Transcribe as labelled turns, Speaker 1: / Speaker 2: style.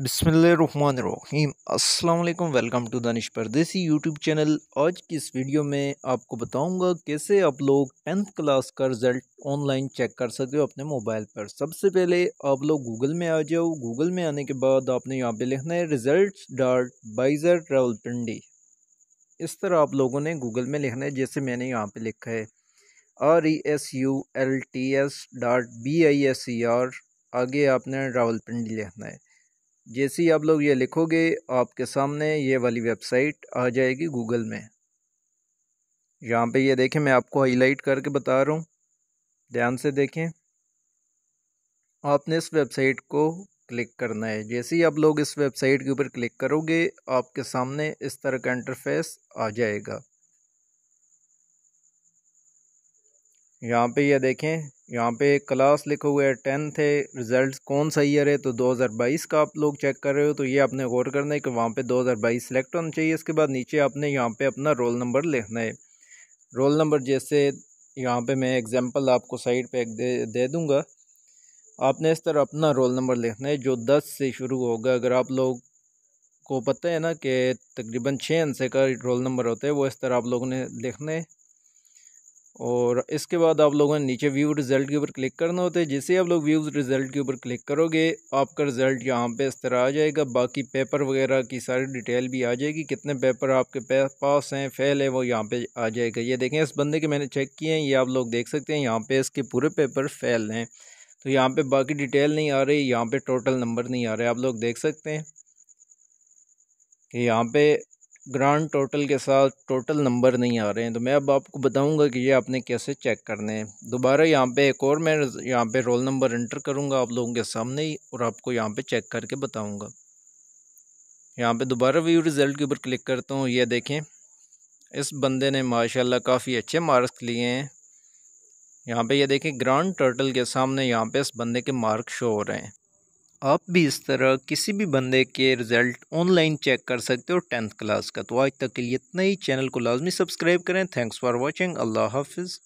Speaker 1: रहीम अल्लाम welcome to Danish परदेसी YouTube channel आज की इस वीडियो में आपको बताऊंगा कैसे आप लोग टेंथ क्लास का रिज़ल्ट ऑनलाइन चेक कर सकते हो अपने मोबाइल पर सबसे पहले आप लोग गूगल में आ जाओ गूगल में आने के बाद आपने यहाँ पे लिखना है रिज़ल्ट डॉट बाइज़र रावलपिंडी इस तरह आप लोगों ने गूगल में लिखना है जैसे मैंने यहाँ पर लिखा है R E S U L T S dot B I S E R आगे आपने रावलपिंडी लिखना है जैसे ही आप लोग ये लिखोगे आपके सामने ये वाली वेबसाइट आ जाएगी गूगल में यहाँ पे ये देखें मैं आपको हाईलाइट करके बता रहा हूँ ध्यान से देखें आपने इस वेबसाइट को क्लिक करना है जैसे ही आप लोग इस वेबसाइट के ऊपर क्लिक करोगे आपके सामने इस तरह का इंटरफेस आ जाएगा यहाँ पे ये देखें यहाँ पे क्लास लिखे हुए है टेंथ है रिजल्ट कौन सा ईयर है तो 2022 का आप लोग चेक कर रहे हो तो ये आपने गौर करना है कि वहाँ पे 2022 सेलेक्ट होना चाहिए इसके बाद नीचे आपने यहाँ पे अपना रोल नंबर लिखना है रोल नंबर जैसे यहाँ पे मैं एग्जांपल आपको साइड पे एक दे, दे दूँगा आपने इस तरह अपना रोल नंबर लिखना है जो दस से शुरू होगा अगर आप लोग को पता है ना कि तकरीबन छः अंसे का रोल नंबर होता है वो इस तरह आप लोगों ने लिखना है और इसके बाद आप लोगों ने नीचे व्यू रिज़ल्ट के ऊपर क्लिक करना होता है जैसे आप लोग व्यू रिज़ल्ट के ऊपर क्लिक करोगे आपका रिज़ल्ट यहाँ पे इस तरह आ जाएगा बाकी पेपर वगैरह की सारी डिटेल भी आ जाएगी कितने पेपर आपके पास हैं फेल है वो यहाँ पे आ जाएगा ये देखें इस बंदे के मैंने चेक किए हैं ये आप लोग देख सकते हैं यहाँ पर इसके पूरे पेपर फेल हैं तो यहाँ पर बाकी डिटेल नहीं आ रही यहाँ पर टोटल नंबर नहीं आ रहे आप लोग देख सकते हैं कि यहाँ पर ग्रांड टोटल के साथ टोटल नंबर नहीं आ रहे हैं तो मैं अब आपको बताऊंगा कि ये आपने कैसे चेक करने हैं दोबारा यहाँ पे एक और मैं यहाँ पे रोल नंबर एंटर करूँगा आप लोगों के सामने ही और आपको यहाँ पे चेक करके बताऊँगा यहाँ पे दोबारा व्यू रिज़ल्ट के ऊपर क्लिक करता हूँ ये देखें इस बंदे ने माशाला काफ़ी अच्छे मार्क्स लिए हैं यहाँ पर यह देखें ग्रांड टोटल के सामने यहाँ पर इस बंदे के मार्क शो हो रहे हैं आप भी इस तरह किसी भी बंदे के रिज़ल्ट ऑनलाइन चेक कर सकते हो टेंथ क्लास का तो आज तक के लिए इतना ही चैनल को लाजमी सब्सक्राइब करें थैंक्स फॉर वॉचिंग अल्लाह हाफिज़